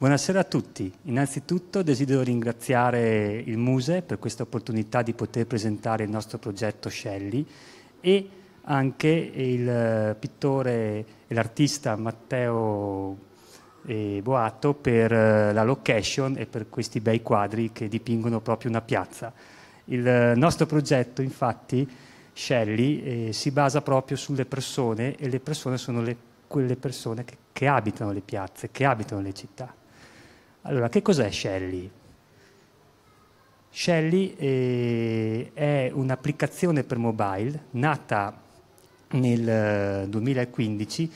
Buonasera a tutti. Innanzitutto desidero ringraziare il Muse per questa opportunità di poter presentare il nostro progetto Scelli e anche il eh, pittore e l'artista Matteo eh, Boato per eh, la location e per questi bei quadri che dipingono proprio una piazza. Il nostro progetto infatti Shelley eh, si basa proprio sulle persone e le persone sono le, quelle persone che, che abitano le piazze, che abitano le città. Allora, che cos'è Shelly? Shelly eh, è un'applicazione per mobile nata nel 2015 eh,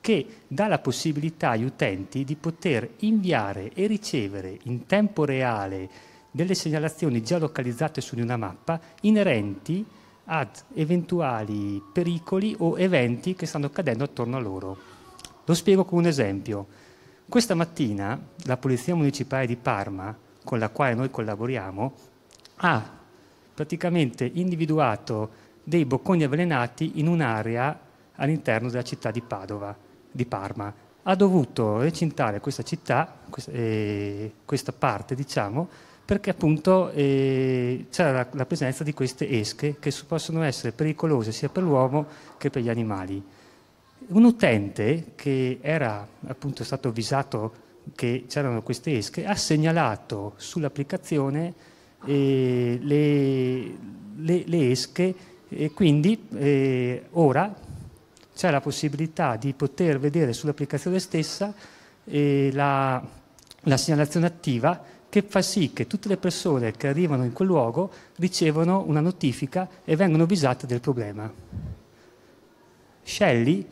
che dà la possibilità agli utenti di poter inviare e ricevere in tempo reale delle segnalazioni già localizzate su di una mappa inerenti ad eventuali pericoli o eventi che stanno accadendo attorno a loro. Lo spiego con un esempio. Questa mattina la Polizia Municipale di Parma, con la quale noi collaboriamo, ha praticamente individuato dei bocconi avvelenati in un'area all'interno della città di Padova, di Parma. Ha dovuto recintare questa città, questa eh, parte, diciamo, perché appunto eh, c'era la presenza di queste esche che possono essere pericolose sia per l'uomo che per gli animali un utente che era appunto stato avvisato che c'erano queste esche ha segnalato sull'applicazione eh, le, le, le, esche e quindi eh, ora c'è la possibilità di poter vedere sull'applicazione stessa eh, la, la segnalazione attiva che fa sì che tutte le persone che arrivano in quel luogo ricevano una notifica e vengono avvisate del problema. Shelley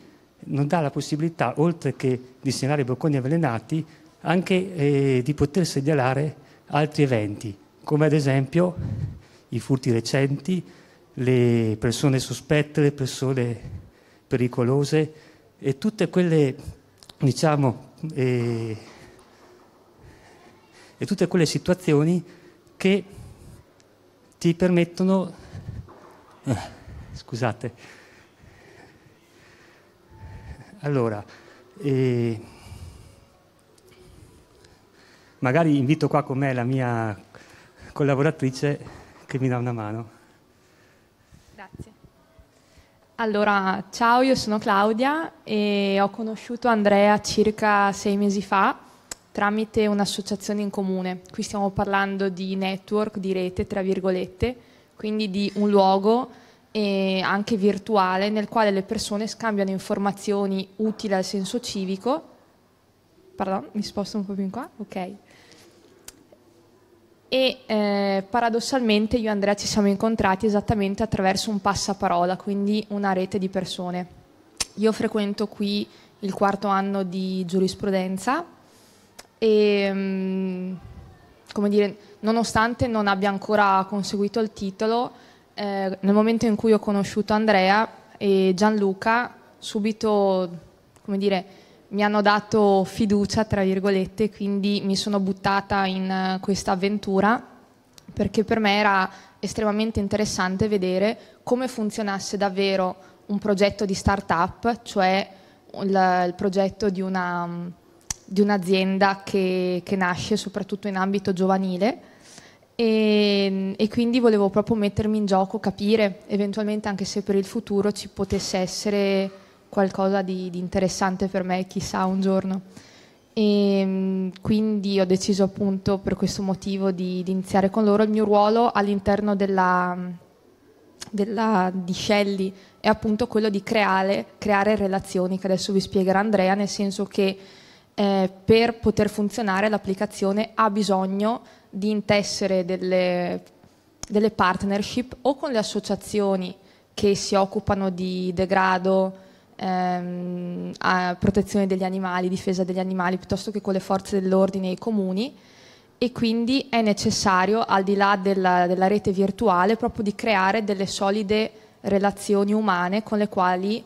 non dà la possibilità, oltre che di segnalare i bocconi avvelenati, anche eh, di poter segnalare altri eventi, come ad esempio i furti recenti, le persone sospette, le persone pericolose e tutte quelle, diciamo, eh, e tutte quelle situazioni che ti permettono, eh, scusate, allora, eh, magari invito qua con me la mia collaboratrice che mi dà una mano. Grazie. Allora, ciao, io sono Claudia e ho conosciuto Andrea circa sei mesi fa tramite un'associazione in comune. Qui stiamo parlando di network, di rete, tra virgolette, quindi di un luogo e anche virtuale nel quale le persone scambiano informazioni utili al senso civico. Pardon, mi sposto un po' più in qua, ok. E eh, paradossalmente io e Andrea ci siamo incontrati esattamente attraverso un passaparola, quindi una rete di persone. Io frequento qui il quarto anno di giurisprudenza e mm, come dire, nonostante non abbia ancora conseguito il titolo, eh, nel momento in cui ho conosciuto Andrea e Gianluca, subito, come dire, mi hanno dato fiducia, tra virgolette, quindi mi sono buttata in eh, questa avventura perché per me era estremamente interessante vedere come funzionasse davvero un progetto di start-up, cioè il, il, progetto di, un'azienda che, che nasce soprattutto in ambito giovanile e, e, quindi volevo proprio mettermi in gioco, capire eventualmente anche se per il futuro ci potesse essere qualcosa di, di interessante per me, chissà un giorno. E, ehm, quindi ho deciso appunto per questo motivo di, di iniziare con loro il mio ruolo all'interno della, della, di Shelley è appunto quello di creare, creare relazioni che adesso vi spiegherà Andrea, nel senso che eh, per poter funzionare l'applicazione ha bisogno di intessere delle, delle partnership o con le associazioni che si occupano di degrado, ehm, protezione degli animali, difesa degli animali, piuttosto che con le forze dell'ordine e i comuni e quindi è necessario, al di là della, della, rete virtuale, proprio di creare delle solide relazioni umane con le quali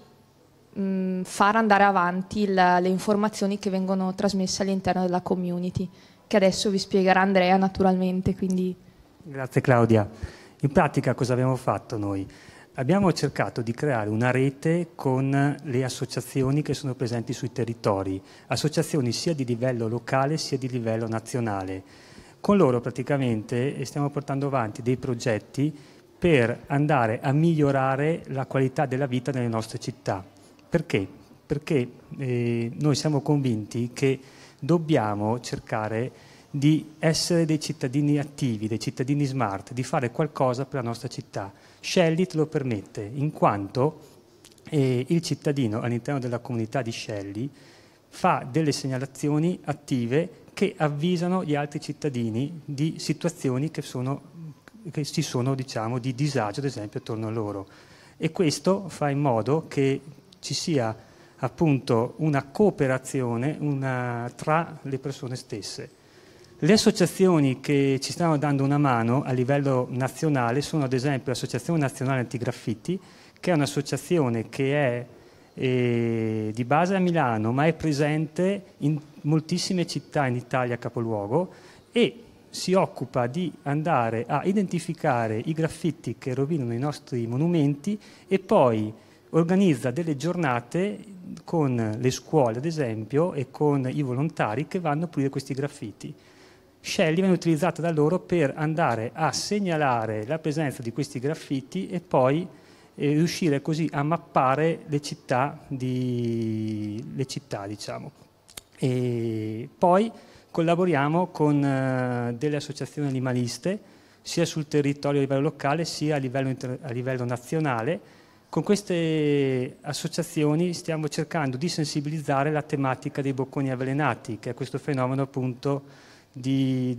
mh, far andare avanti la, le informazioni che vengono trasmesse all'interno della community che adesso vi spiegherà Andrea naturalmente. Quindi... Grazie Claudia. In pratica cosa abbiamo fatto noi? Abbiamo cercato di creare una rete con le associazioni che sono presenti sui territori, associazioni sia di livello locale sia di livello nazionale. Con loro praticamente stiamo portando avanti dei progetti per andare a migliorare la qualità della vita nelle nostre città. Perché? Perché eh, noi siamo convinti che dobbiamo cercare di essere dei cittadini attivi, dei cittadini smart, di fare qualcosa per la nostra città. Shelly te lo permette, in quanto eh, il cittadino all'interno della comunità di Shelly fa delle segnalazioni attive che avvisano gli altri cittadini di situazioni che, sono, che ci sono diciamo, di disagio, ad esempio, attorno a loro. E questo fa in modo che ci sia appunto una cooperazione una, tra le persone stesse. Le associazioni che ci stanno dando una mano a livello nazionale sono ad esempio l'Associazione Nazionale Antigraffiti, che è un'associazione che è eh, di base a Milano, ma è presente in moltissime città in Italia capoluogo e si occupa di andare a identificare i graffiti che rovinano i nostri monumenti e poi organizza delle giornate con le scuole, ad esempio, e con i volontari che vanno a pulire questi graffiti. Shelly viene utilizzata da loro per andare a segnalare la presenza di questi graffiti e poi eh, riuscire così a mappare le città, di, le città diciamo. E poi collaboriamo con eh, delle associazioni animaliste, sia sul territorio a livello locale, sia a livello, inter- a livello nazionale, con queste associazioni stiamo cercando di sensibilizzare la tematica dei bocconi avvelenati, che è questo fenomeno appunto di,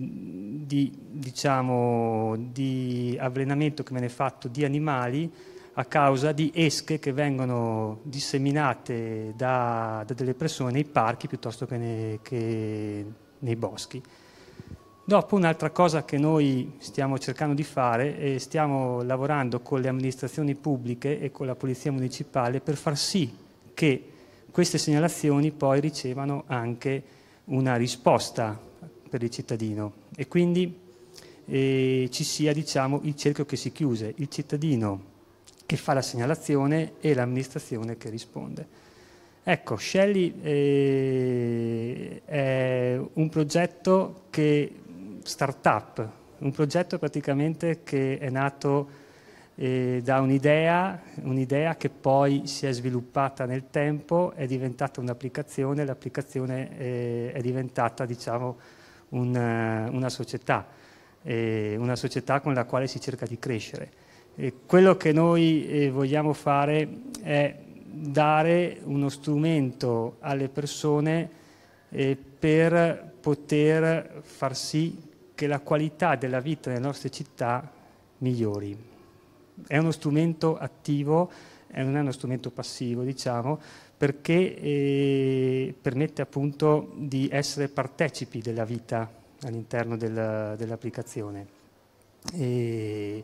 di, diciamo, di avvelenamento che viene fatto di animali a causa di esche che vengono disseminate da, da delle persone nei parchi piuttosto che, nei, che nei boschi. Dopo un'altra cosa che noi stiamo cercando di fare e stiamo lavorando con le amministrazioni pubbliche e con la Polizia Municipale per far sì che queste segnalazioni poi ricevano anche una risposta per il cittadino e quindi eh, ci sia diciamo, il cerchio che si chiuse, il cittadino che fa la segnalazione e l'amministrazione che risponde. Ecco, Shelly eh, è un progetto che startup, un progetto praticamente che è nato eh, da un'idea, un'idea che poi si è sviluppata nel tempo, è diventata un'applicazione, l'applicazione eh, è diventata diciamo, una, eh, una società, eh, una società con la quale si cerca di crescere. E quello che noi eh, vogliamo fare è dare uno strumento alle persone eh, per poter far sì che la qualità della vita nelle nostre città migliori. È uno strumento attivo, eh, non è uno strumento passivo, diciamo, perché eh, permette appunto di essere partecipi della vita all'interno dell'applicazione. Dell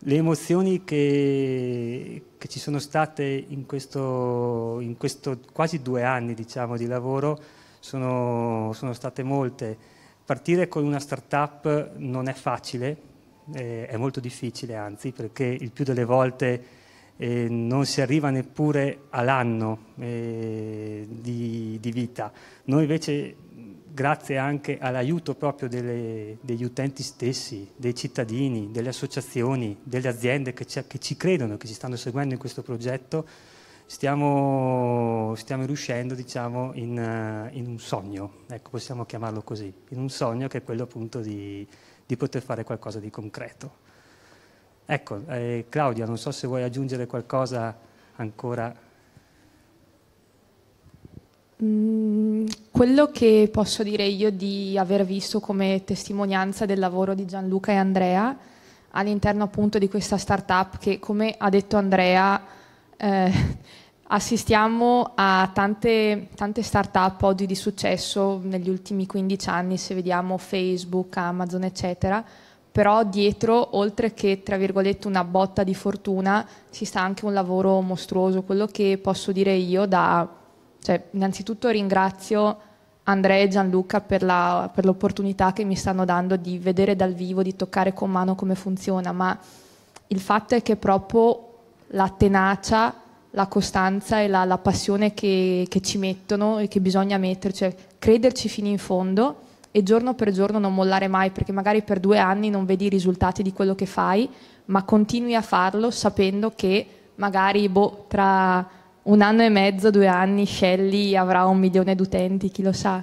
le emozioni che, che, ci sono state in questo, in questo quasi due anni diciamo, di lavoro sono, sono state molte partire con una startup non è facile, eh, è molto difficile anzi, perché il più delle volte eh, non si arriva neppure all'anno eh, di, di, vita. Noi invece, grazie anche all'aiuto proprio delle, degli utenti stessi, dei cittadini, delle associazioni, delle aziende che ci, che ci credono, che ci stanno seguendo in questo progetto, stiamo, stiamo riuscendo diciamo, in, eh, in, un sogno, ecco, possiamo chiamarlo così, in un sogno che è quello appunto di, di poter fare qualcosa di concreto. Ecco, eh, Claudia, non so se vuoi aggiungere qualcosa ancora. Mm, quello che posso dire io di aver visto come testimonianza del lavoro di Gianluca e Andrea all'interno appunto di questa startup che, come ha detto Andrea, eh, assistiamo a tante, tante start-up oggi di successo negli ultimi 15 anni, se vediamo Facebook, Amazon, eccetera, però dietro, oltre che tra virgolette una botta di fortuna, ci sta anche un lavoro mostruoso. Quello che posso dire io da... Cioè, innanzitutto ringrazio Andrea e Gianluca per, la, per l'opportunità che mi stanno dando di vedere dal vivo, di toccare con mano come funziona, ma il fatto è che proprio la tenacia, la costanza e la, la passione che, che, ci mettono e che bisogna metterci, cioè crederci fino in fondo e giorno per giorno non mollare mai, perché magari per due anni non vedi i risultati di quello che fai, ma continui a farlo sapendo che magari boh, tra un anno e mezzo, due anni, Shelly avrà un milione di utenti, chi lo sa.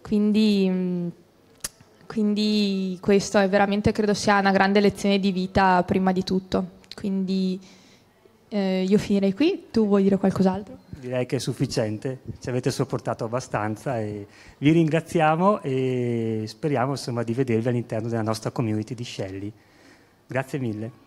Quindi, mm, quindi questo è veramente, credo sia una grande lezione di vita prima di tutto. Quindi eh, io finirei qui, tu vuoi dire qualcos'altro? Direi che è sufficiente, ci avete sopportato abbastanza e vi ringraziamo e speriamo insomma, di vedervi all'interno della nostra community di Shelly. Grazie mille.